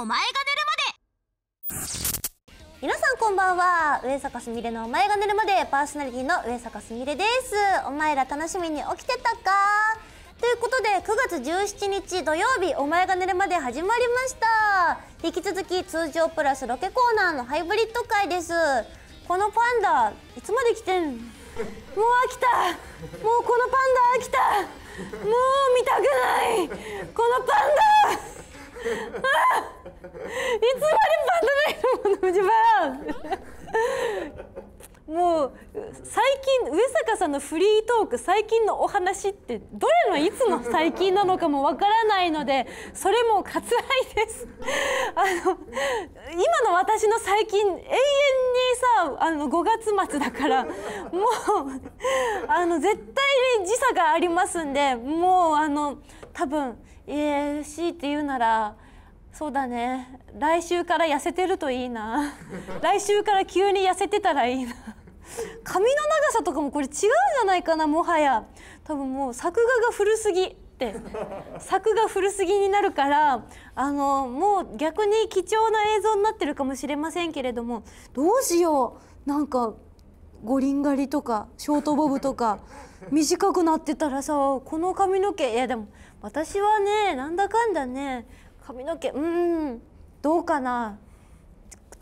お前が寝るまで皆さんこんばんは上坂すみれのお前が寝るまでパーソナリティの上坂すみれですお前ら楽しみに起きてたかということで9月17日土曜日お前が寝るまで始まりました引き続き通常プラスロケコーナーのハイブリッド回ですこのパンダいつまで来てんもう飽きたもうこのパンダ飽きたもう見たくないこのパンダいつまでバンドメイドもの藤原もう最近上坂さんのフリートーク最近のお話ってどれのいつの最近なのかもわからないのでそれも割愛ですあの今の私の最近永遠にさあの5月末だからもうあの絶対に時差がありますんでもうあの多分えー、しいて言うならそうだね来週から痩せてるといいな 来週から急に痩せてたらいいな髪の長さとかもこれ違うんじゃないかなもはや多分もう作画が古すぎって作画古すぎになるからあのもう逆に貴重な映像になってるかもしれませんけれどもどうしようなんか五輪狩りとかショートボブとか短くなってたらさこの髪の毛いやでも私はねなんだかんだね髪の毛うんどうかな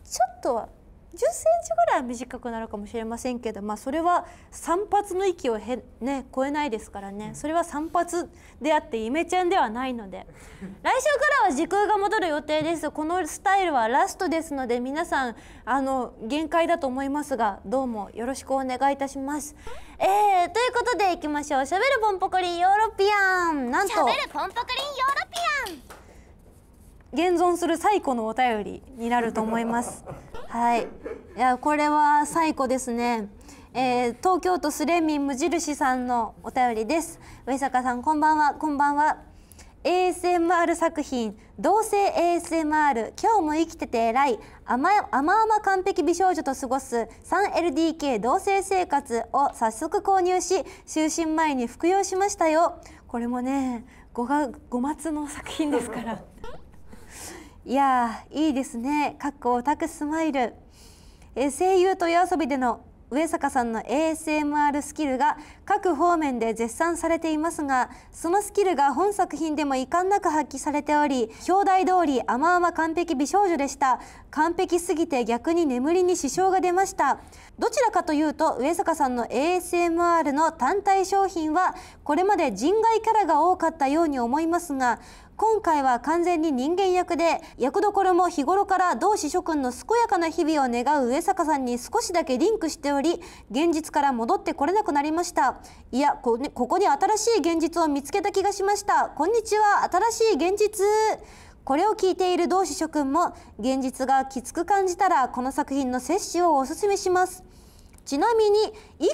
ちょっとは10センチぐらい短くなるかもしれませんけど、まあ、それは散髪の域をへ、ね、超えないですからねそれは散髪であってイメチェンではないので 来週からは時空が戻る予定ですこのスタイルはラストですので皆さんあの限界だと思いますがどうもよろしくお願いいたします。えー、ということでいきましょうしゃべるポンポコリンヨーロピアンなんとしゃべるポンポコリンヨーロピアン現存する最古のお便りになると思います。はい。いやこれは最高ですね。えー、東京都スレミン無印さんのお便りです。上坂さんこんばんはこんばんは。ASMR 作品「同性 ASMR 今日も生きてて偉い甘々完璧美少女と過ごす 3LDK 同性生活」を早速購入し就寝前に服用しましたよこれもね 5, 月5末の作品ですからいやいいですねかっこオタクスマイル、え声優と夜遊びでの上坂さんの ASMR スキルが各方面で絶賛されていますがそのスキルが本作品でも遺憾なく発揮されており表題通り甘々完璧美少女でした完璧すぎて逆に眠りに支障が出ましたどちらかというと上坂さんの ASMR の単体商品はこれまで人外キャラが多かったように思いますが今回は完全に人間役で役どころも日頃から同志諸君の健やかな日々を願う上坂さんに少しだけリンクしており現実から戻ってこれなくなりましたいやここに新しい現実を見つけた気がしましたこんにちは新しい現実これを聞いている同志諸君も現実がきつく感じたらこの作品の摂取をおすすめしますちなみに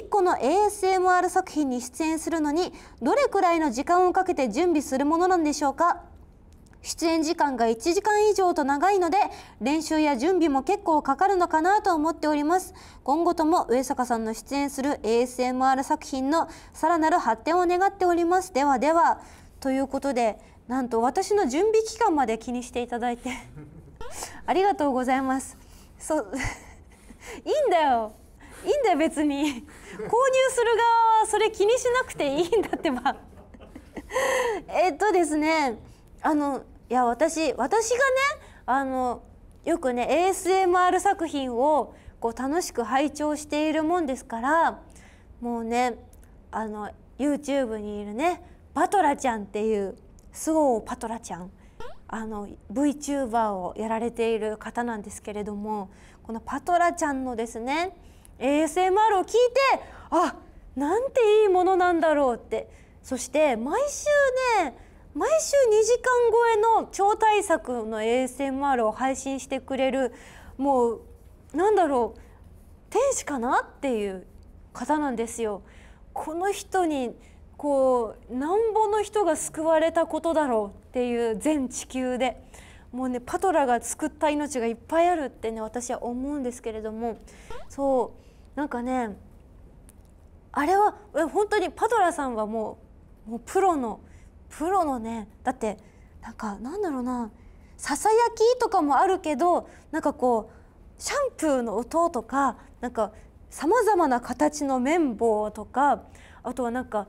1個の ASMR 作品に出演するのにどれくらいの時間をかけて準備するものなんでしょうか出演時間が1時間以上と長いので練習や準備も結構かかるのかなと思っております今後とも上坂さんの出演する ASMR 作品のさらなる発展を願っておりますではではということでなんと私の準備期間まで気にしていただいて ありがとうございますそう いいんだよいいんだよ別に購入する側はそれ気にしなくていいんだってばえっとですねあのいや私私がねあのよくね ASMR 作品をこう楽しく拝聴しているもんですからもうねあの YouTube にいるねパトラちゃんっていうスゴーパトラちゃんあの VTuber をやられている方なんですけれどもこのパトラちゃんのですね ASMR を聞いてあなんていいものなんだろうってそして毎週ね毎週2時間超えの超大作の ASMR を配信してくれるもうなんだろう天使かなっていう方なんですよ。この人にこうなんぼの人が救われたことだろうっていう全地球でもうねパトラが救った命がいっぱいあるってね私は思うんですけれどもそうなんかねあれは本当にパトラさんはもうもうプロの。プロのねだってなんかなんだろうなささやきとかもあるけどなんかこうシャンプーの音とかなんかさまざまな形の綿棒とかあとはなんか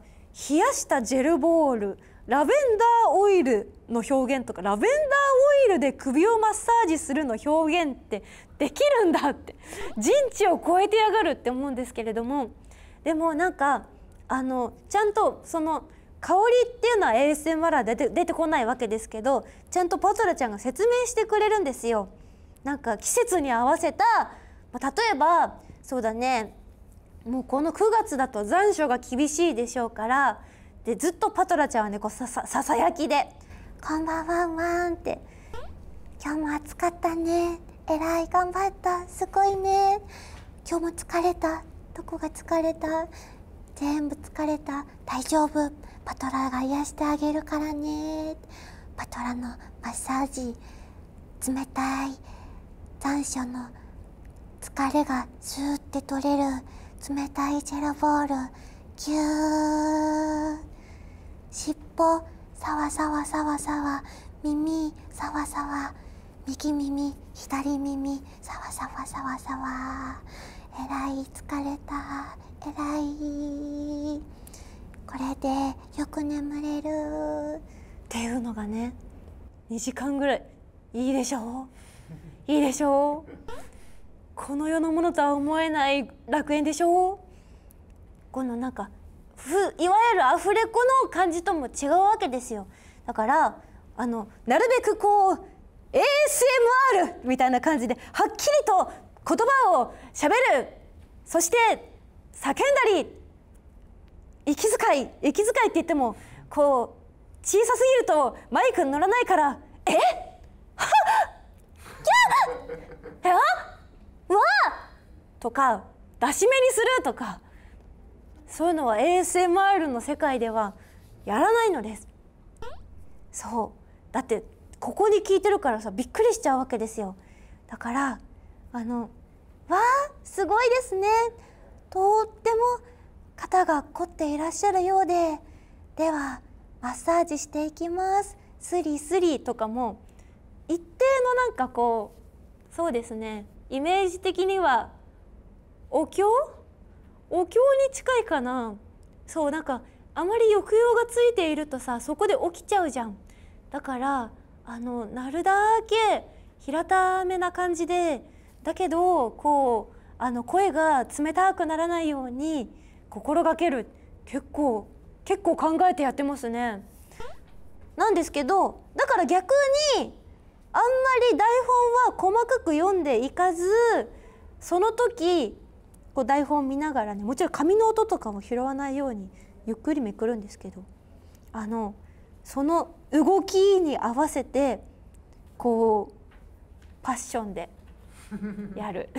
冷やしたジェルボールラベンダーオイルの表現とかラベンダーオイルで首をマッサージするの表現ってできるんだって人知を超えてやがるって思うんですけれどもでもなんかあのちゃんとその香りっていうのは ASMR は出て出てこないわけですけどちゃんとパトラちゃんが説明してくれるんですよ。なんか季節に合わせた、まあ、例えばそうだねもうこの9月だと残暑が厳しいでしょうからでずっとパトラちゃんはねこうささささやきで「こんばんはんわん」って「今日も暑かったね」「えらい頑張ったすごいね」「今日も疲れたどこが疲れた全部疲れた大丈夫」パトラが癒してあげるからねパトラのマッサージ冷たい残暑の疲れがスーって取れる冷たいジェルボールキュー尻尾さわさわさわさわ耳さわさわ右耳左耳さわさわさわさわえらい疲れたえらい。これでよく眠れるっていうのがね2時間ぐらいいいでしょういいでしょうこの世のものとは思えない楽園でしょうこのなんかふいわゆるアフレコの感じとも違うわけですよだからあのなるべくこう ASMR みたいな感じではっきりと言葉をしゃべるそして叫んだり息遣い息遣いって言ってもこう小さすぎるとマイクに乗らないからえっはっキャッえっわとか出し目にするとかそういうのは ASMR の世界ではやらないのですそうだってここに聞いてるからさびっくりしちゃうわけですよだからあの「わあすごいですねとっても肩が凝っていらっしゃるようでではマッサージしていきますスリスリとかも一定のなんかこうそうですねイメージ的にはお経お経に近いかなそうなんかあまり抑揚がついているとさそこで起きちゃうじゃんだからあのなるだけ平ためな感じでだけどこうあの声が冷たくならないように心がける結構結構考えてやってますね。なんですけどだから逆にあんまり台本は細かく読んでいかずその時こう台本見ながらねもちろん紙の音とかも拾わないようにゆっくりめくるんですけどあのその動きに合わせてこうパッションでやる。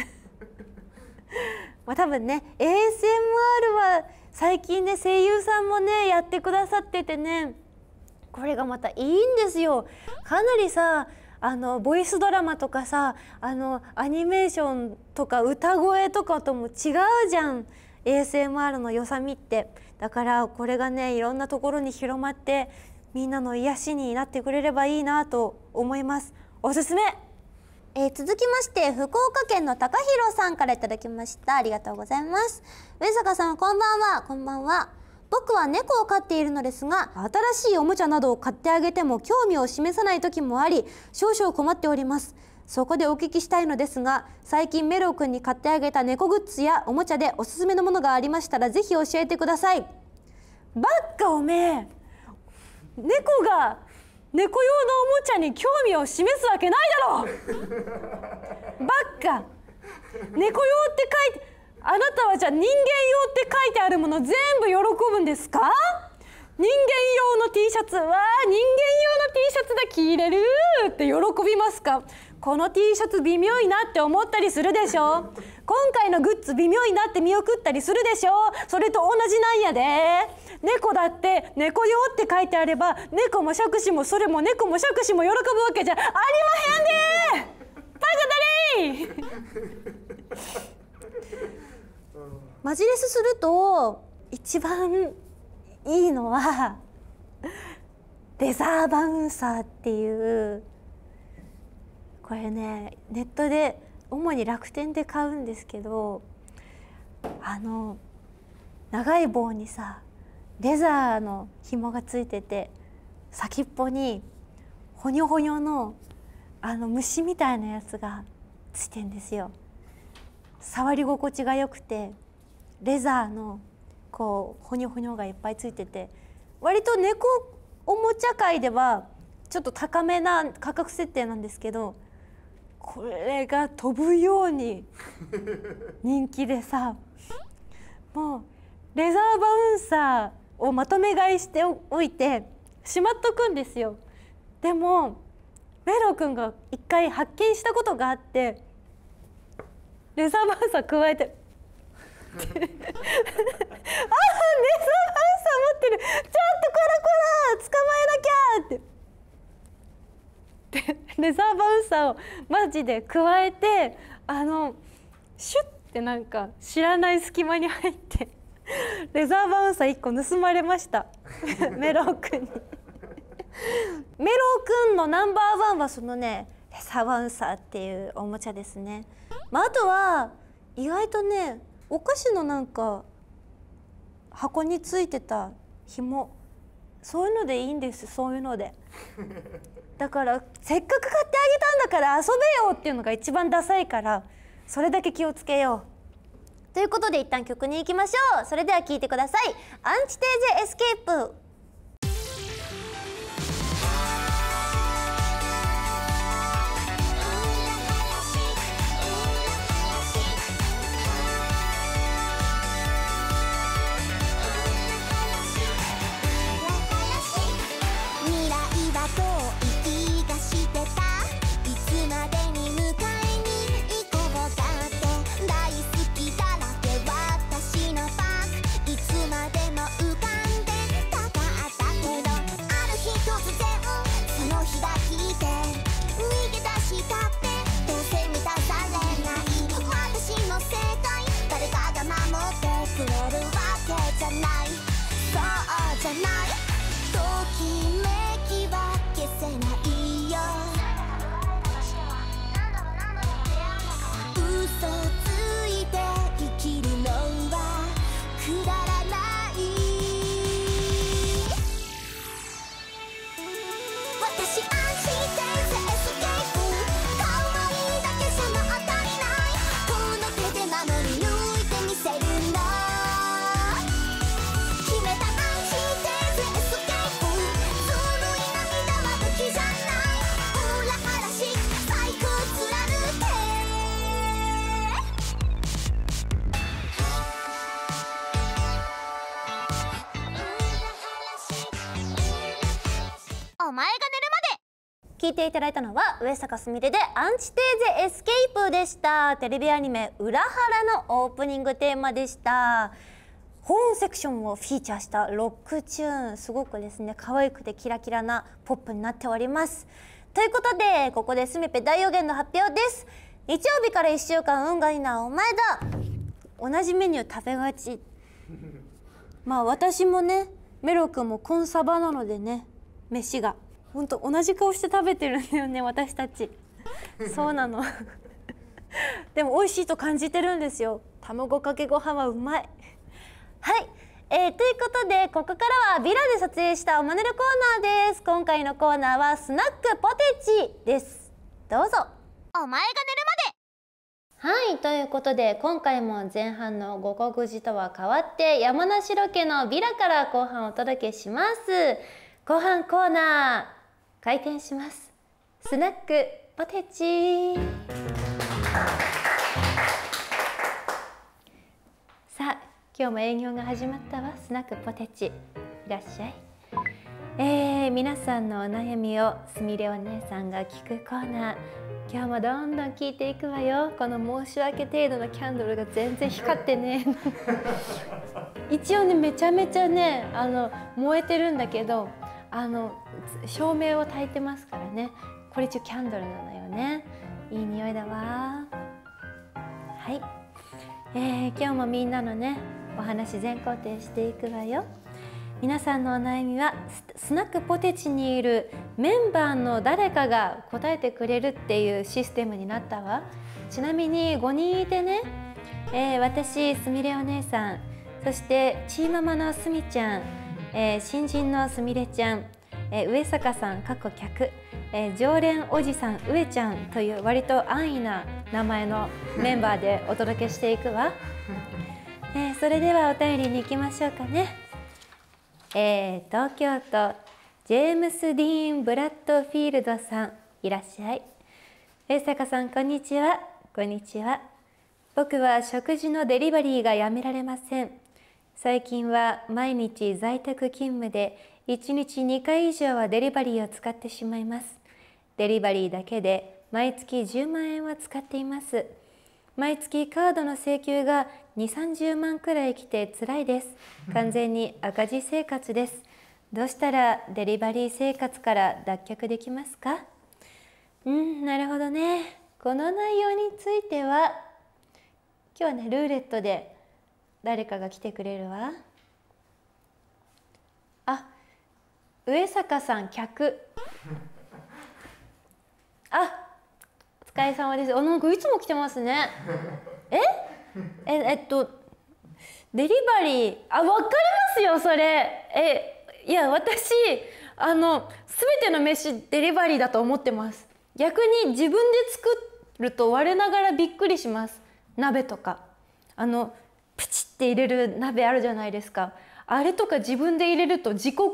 まあ多分ね ASMR は最近ね声優さんもねやってくださっててねこれがまたいいんですよかなりさあのボイスドラマとかさあのアニメーションとか歌声とかとも違うじゃん ASMR の良さみってだからこれがねいろんなところに広まってみんなの癒しになってくれればいいなと思いますおすすめえー、続きまして福岡県の高弘さんから頂きましたありがとうございます上坂さんこんばんはこんばんは僕は猫を飼っているのですが新しいおもちゃなどを買ってあげても興味を示さない時もあり少々困っておりますそこでお聞きしたいのですが最近メロウ君に買ってあげた猫グッズやおもちゃでおすすめのものがありましたらぜひ教えてくださいばっかおめえ猫が猫用のおもちゃに興味を示すわけないだろうばっか猫用って書いてあなたはじゃあ人間用って書いてあるもの全部喜ぶんですか人間用の T シャツは人間用の T シャツだ着れるって喜びますかこの T シャツ微妙いなって思ったりするでしょ今回のグッズ微妙いなって見送ったりするでしょそれと同じなんやで猫だって猫用って書いてあれば猫も杓子もそれも猫も杓子も喜ぶわけじゃありまへんでパグ マジレスすると一番いいのはレザーバウンサーっていうこれねネットで主に楽天で買うんですけどあの長い棒にさレザーの紐がついてて先っぽにほにょほにょのあの虫みたいなやつがついてんですよ。触り心地が良くてレザーのこうほにょほにょがいっぱいついてて割と猫おもちゃ界ではちょっと高めな価格設定なんですけどこれが飛ぶように 人気でさもうレザーバウンサーをまとめ買いしておいてしまっとくんですよ。でもメロ君が一回発見したことがあってレザーバンサー加えて あレザーバンサー持ってるちょっとこらこら捕まえなきゃってでレザーバウンサーをマジで加えてあのシュッてなんか知らない隙間に入って。レザーバウンサー1個盗まれました メロウくんにメロウくんのナンバーワンはそのねレザーバウンサーっていうおもちゃですね、まあ、あとは意外とねお菓子のなんか箱についてた紐そういうのでいいんですそういうのでだからせっかく買ってあげたんだから遊べよっていうのが一番ダサいからそれだけ気をつけようということで一旦曲に行きましょうそれでは聴いてくださいアンチテーゼエスケープ前が寝るまで聞いていただいたのは上坂すみれでアンチテーゼエスケープでしたテレビアニメ裏腹のオープニングテーマでした本セクションをフィーチャーしたロックチューンすごくですね可愛くてキラキラなポップになっておりますということでここでスミペ大予言の発表です日曜日から1週間運がいいなお前だ同じメニュー食べがちまあ私もねメロ君もコンサバなのでね飯が本当同じ顔して食べてるんだよね私たちそうなのでも美味しいと感じてるんですよ卵かけご飯はうまいはいえー、ということでここからはビラで撮影したおまねるコーナーです今回のコーナーはスナックポテチですどうぞお前が寝るまではいということで今回も前半の五穀寺とは変わって山梨ロケのビラから後半お届けします後半コーナー開店しますスナックポテチさあ今日も営業が始まったわスナックポテチいらっしゃいえー、皆さんのお悩みをすみれお姉さんが聞くコーナー今日もどんどん聞いていくわよこの申し訳程度のキャンドルが全然光ってね 一応ねめちゃめちゃねあの燃えてるんだけどあの照明を焚いてますからねこれ一応キャンドルなのよねいい匂いだわはい、えー、今日もみんなのねお話全肯定していくわよ皆さんのお悩みはスナックポテチにいるメンバーの誰かが答えてくれるっていうシステムになったわちなみに5人いてね、えー、私すみれお姉さんそしてチーママのすみちゃんえー、新人のすみれちゃん、えー、上坂さん過去客、えー、常連おじさん上ちゃんという割と安易な名前のメンバーでお届けしていくわ、えー、それではお便りに行きましょうかね、えー、東京都ジェームス・ディーン・ブラッドフィールドさんいらっしゃい上坂さんこんにちはこんにちは僕は食事のデリバリーがやめられません最近は毎日在宅勤務で1日2回以上はデリバリーを使ってしまいますデリバリーだけで毎月10万円は使っています毎月カードの請求が2、30万くらい来て辛いです完全に赤字生活ですどうしたらデリバリー生活から脱却できますかうんなるほどねこの内容については今日はねルーレットで誰かが来てくれるわあ上坂さん客あお疲れ様ですあなんかいつも来てますねえええっとデリバリーあわかりますよそれえいや私あの全ての飯デリバリーだと思ってます逆に自分で作ると我ながらびっくりします鍋とかあのプチって入れる鍋あるじゃないですかあれとか自分で入れると自己肯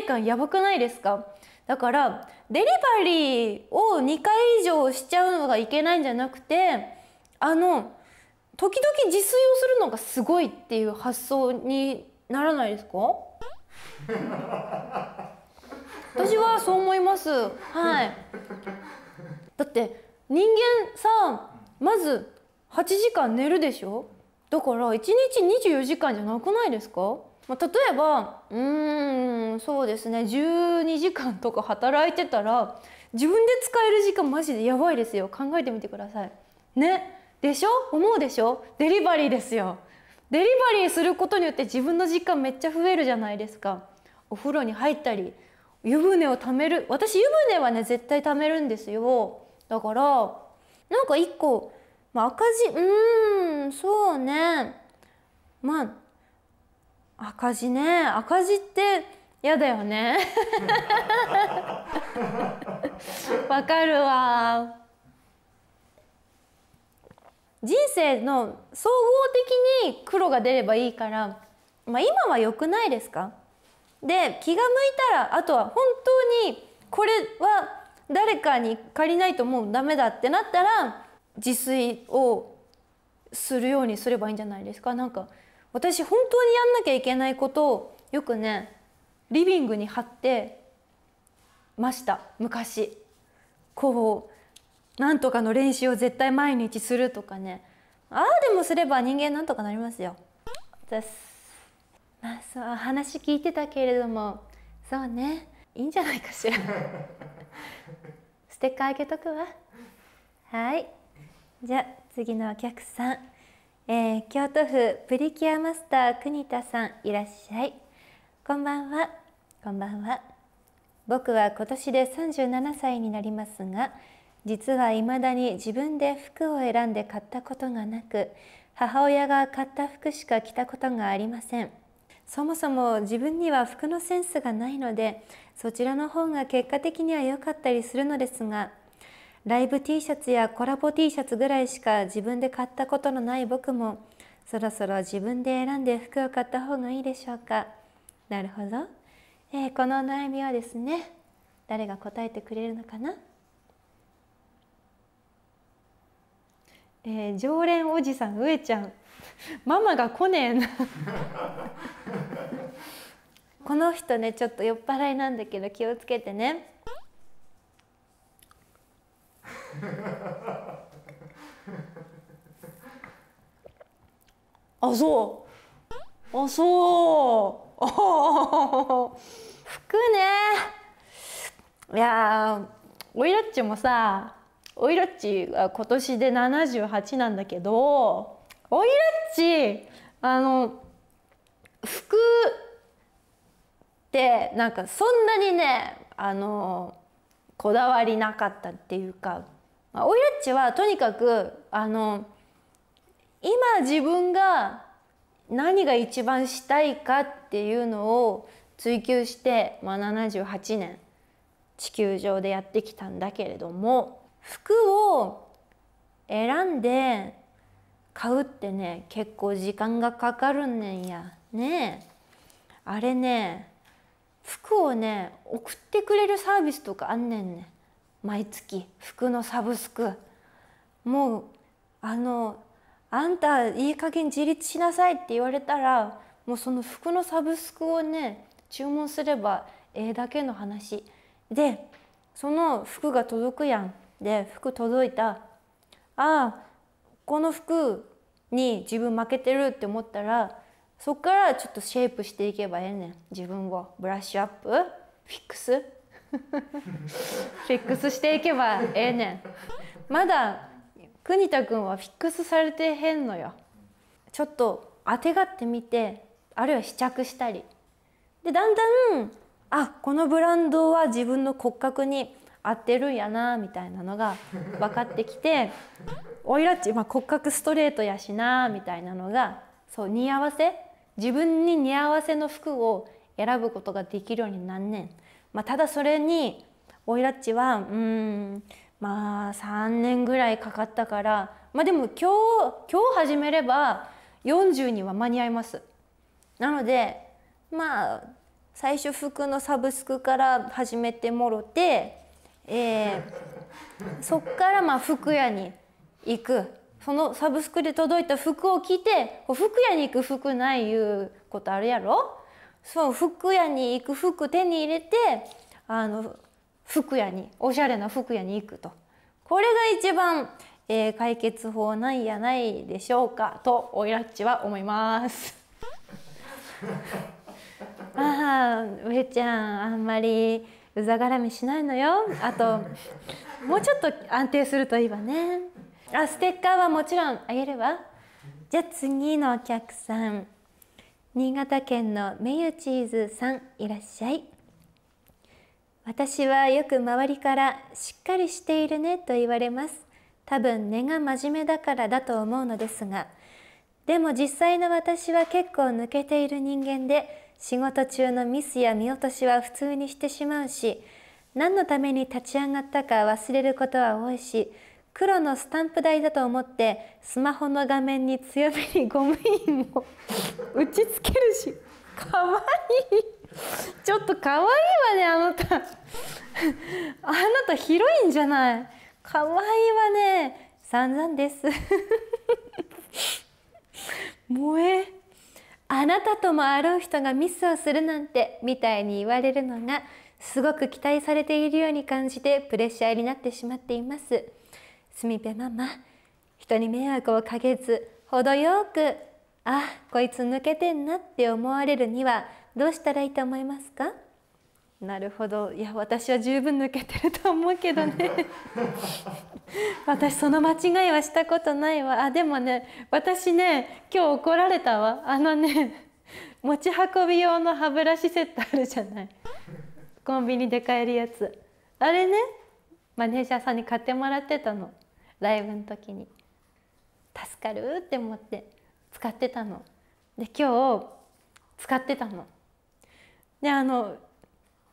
定感やばくないですかだからデリバリーを2回以上しちゃうのがいけないんじゃなくてあの時々自炊をするのがすごいっていう発想にならないですか 私はそう思いますはいだって人間さまず8時間寝るでしょだから1日24時間じゃなくないですかまあ、例えばうんそうですね12時間とか働いてたら自分で使える時間マジでやばいですよ考えてみてくださいねでしょ思うでしょデリバリーですよデリバリーすることによって自分の時間めっちゃ増えるじゃないですかお風呂に入ったり湯船をためる私湯船はね絶対ためるんですよだからなんか一個まあ、赤字うんそうねまあ赤字ね赤字って嫌だよね わかるわ人生の総合的に黒が出ればいいから、まあ、今は良くないですかで気が向いたらあとは本当にこれは誰かに借りないともうダメだってなったら自炊をするようにすればいいんじゃないですかなんか私本当にやんなきゃいけないことをよくねリビングに貼ってました昔こうなんとかの練習を絶対毎日するとかねああでもすれば人間なんとかなりますよ。ですまあそう話聞いてたけれどもそうねいいんじゃないかしら ステッカーあげとくわはい。じゃ次のお客さん、えー、京都府プリキュアマスター国田さんいらっしゃいこんばんはこんばんは僕は今年で37歳になりますが実は未だに自分で服を選んで買ったことがなく母親が買った服しか着たことがありませんそもそも自分には服のセンスがないのでそちらの方が結果的には良かったりするのですがライブ T シャツやコラボ T シャツぐらいしか自分で買ったことのない僕もそろそろ自分で選んで服を買った方がいいでしょうかなるほど、えー、この悩みはですね誰が答えてくれるのかな、えー、常連おじさん上ちゃん ママが来ねえな この人ねちょっと酔っ払いなんだけど気をつけてね あそうあそう服ねいやオイラッチもさオイラッチは今年で78なんだけどオイラッチあの服ってなんかそんなにねあのこだわりなかったっていうかまあ、オイラッチはとにかくあの今自分が何が一番したいかっていうのを追求して、まあ、78年地球上でやってきたんだけれども服を選んで買うってね結構時間がかかるんねんやねあれね服をね送ってくれるサービスとかあんねんね毎月服のサブスクもうあのあんたいい加減自立しなさいって言われたらもうその服のサブスクをね注文すればええだけの話でその服が届くやんで服届いたああこの服に自分負けてるって思ったらそっからちょっとシェイプしていけばええねん自分をブラッシュアップフィックス フィックスしていけばええねんまだ国田君はフィックスされてへんのよちょっとあてがってみてあるいは試着したりでだんだんあこのブランドは自分の骨格に合ってるんやなみたいなのが分かってきて おいらっち、まあ、骨格ストレートやしなみたいなのがそう似合わせ自分に似合わせの服を選ぶことができるようになんねん。まあ、ただそれにオイラッチはうんまあ3年ぐらいかかったからまあでも今日今日始めれば40には間に合います。なのでまあ最初服のサブスクから始めてもろて、えー、そっからまあ服屋に行くそのサブスクで届いた服を着て服屋に行く服ないいうことあるやろそう服屋に行く服手に入れてあの服屋におしゃれな服屋に行くとこれが一番、えー、解決法なんやないでしょうかとおいらっちは思います。ああ上ちゃんあんまりうざがらみしないのよあともうちょっと安定するといいわねあステッカーはもちろんあげるわじゃあ次のお客さん新潟県のめユチーズさんいらっしゃい私はよく周りからしっかりしているねと言われます多分根が真面目だからだと思うのですがでも実際の私は結構抜けている人間で仕事中のミスや見落としは普通にしてしまうし何のために立ち上がったか忘れることは多いし黒のスタンプ台だと思ってスマホの画面に強めにゴム印を 打ちつけるしかわいいちょっとかわいいわねあなたあなた広いんじゃないかわいいわね散々です 萌えあなたともあろう人がミスをするなんてみたいに言われるのがすごく期待されているように感じてプレッシャーになってしまっています。すみぺママ人に迷惑をかけず程よくあこいつ抜けてんなって思われるにはどうしたらいいと思いますかなるほどいや私は十分抜けてると思うけどね 私その間違いはしたことないわあでもね私ね今日怒られたわあのね 持ち運び用の歯ブラシセットあるじゃないコンビニで買えるやつあれねマネージャーさんに買ってもらってたのライブの時に助かるって思って使ってたので今日使ってたのであの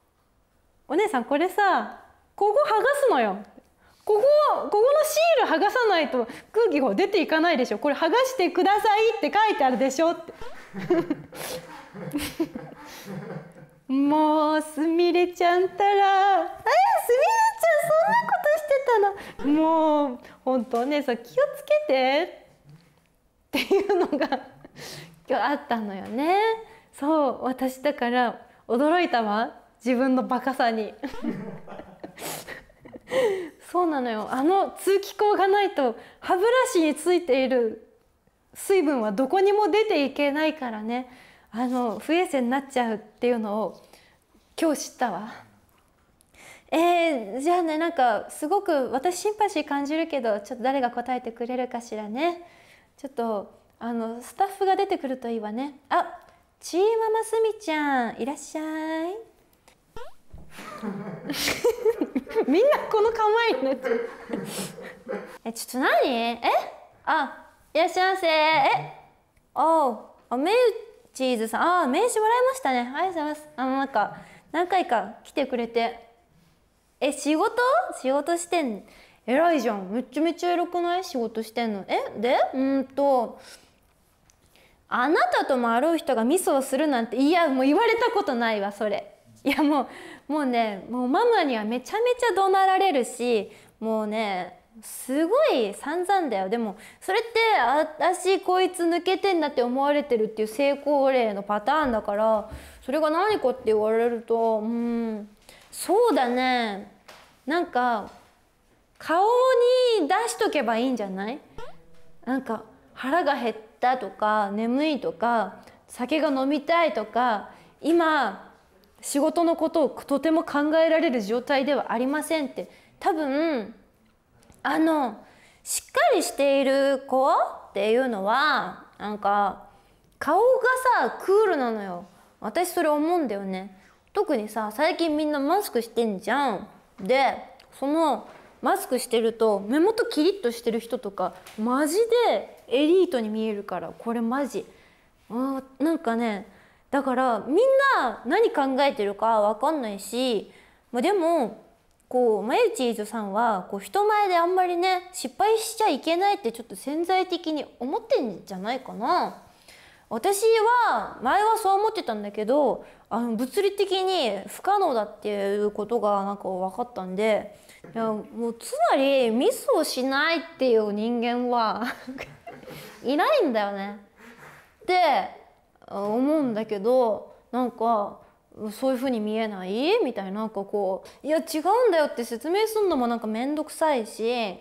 「お姉さんこれさここ剥がすのよ」ここここのシール剥がさないと空気が出ていかないでしょこれ剥がしてくださいって書いてあるでしょってもうすみれちゃんったらえすみれちゃんそんなことしてたのもう本当ねさ気をつけてっていうのが 今日あったのよねそう私だから驚いたわ自分のバカさに そうなのよあの通気口がないと歯ブラシについている水分はどこにも出ていけないからねあの不衛生になっちゃうっていうのを今日知ったわ。えー、じゃあねなんかすごく私シンパシー感じるけどちょっと誰が答えてくれるかしらねちょっとあのスタッフが出てくるといいわねあちーママすみちゃんいらっしゃい みんなこの構えになっちゃうえちょっと何えあいらっしゃいませえおおめえチーズさんああ名刺もらいましたねありがとうございますあのなんか何回か来てくれてえ仕事仕事してん偉いじゃんめちゃめちゃ偉くない仕事してんのえでうんとあなたともあろう人がミスをするなんていやもう言われたことないわそれいやもうもうねもうママにはめちゃめちゃ怒鳴られるしもうねすごい散々だよでもそれって私こいつ抜けてんだって思われてるっていう成功例のパターンだからそれが何かって言われるとうんそうだねなんか顔に出しとけばいいんじゃないなんか腹が減ったとか眠いとか酒が飲みたいとか今仕事のことをとても考えられる状態ではありませんって多分あのしっかりしている子っていうのはなんか顔がさクールなのよ私それ思うんだよね特にさ最近みんなマスクしてんじゃんでそのマスクしてると目元キリッとしてる人とかマジでエリートに見えるからこれマジあなんかねだからみんな何考えてるか分かんないし、まあ、でもこうマユチーズさんはこう人前であんまりね失敗しちゃいけないってちょっと潜在的に思ってんじゃないかな私は前はそう思ってたんだけどあの物理的に不可能だっていうことがなんか分かったんでいやもうつまりミスをしないっていう人間は いないんだよねって思うんだけどなんかそういうふうに見えないみたいななんかこういや違うんだよって説明するのもなんか面倒くさいし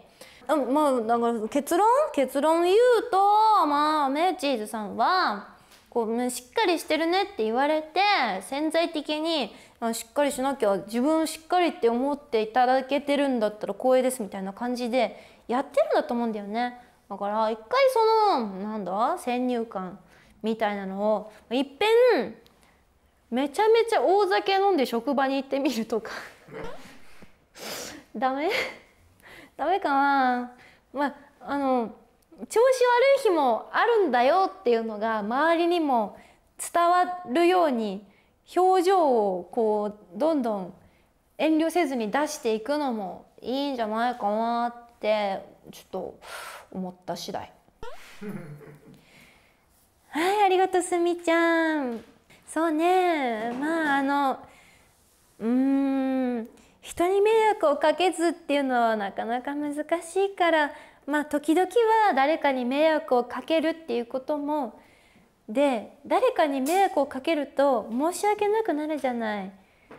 あまあだから結論結論言うとまあメチーズさんはこうしっかりしてるねって言われて潜在的にしっかりしなきゃ自分しっかりって思っていただけてるんだったら光栄ですみたいな感じでやってるんだと思うんだよね。だから一回そのなんだ先入観みたいなのをいっぺんめちゃめちゃ大酒飲んで職場に行ってみるとかダメダメかなまああの調子悪い日もあるんだよっていうのが周りにも伝わるように表情をこうどんどん遠慮せずに出していくのもいいんじゃないかなってちょっと思った次第はいありがとうすみちゃんそうねまああのうん人に迷惑をかけずっていうのはなかなか難しいからまあ時々は誰かに迷惑をかけるっていうこともで誰かに迷惑をかけると申し訳なくなるじゃない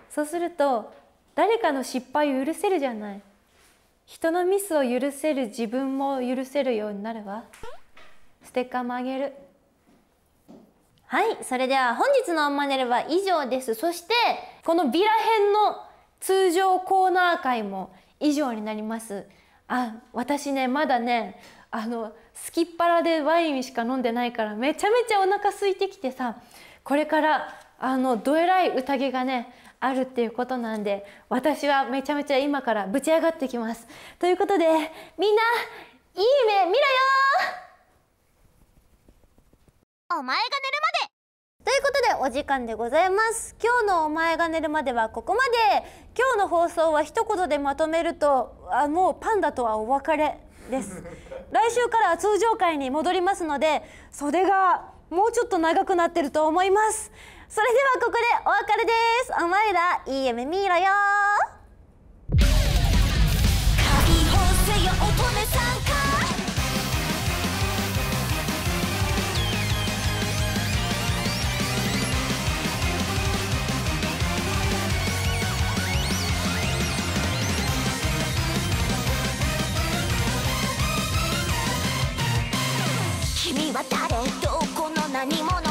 そうすると誰かの失敗を許せるじゃない人のミスを許せる自分も許せるようになるわステッカーもあげる。はい、それでは本日のアンマネルは以上です。そして、このビラ編の通常コーナー会も以上になります。あ、私ね、まだね、あの、すきっ腹でワインしか飲んでないからめちゃめちゃお腹空いてきてさ、これからあのどえらい宴がねあるっていうことなんで私はめちゃめちゃ今からぶち上がってきますということでみんないい目見ろよお前が寝るまでということでお時間でございます今日のお前が寝るまではここまで今日の放送は一言でまとめるとあもうパンダとはお別れです 来週から通常会に戻りますので袖がもうちょっと長くなってると思いますそれではここでお別れですお前らいい夢見ろよ何者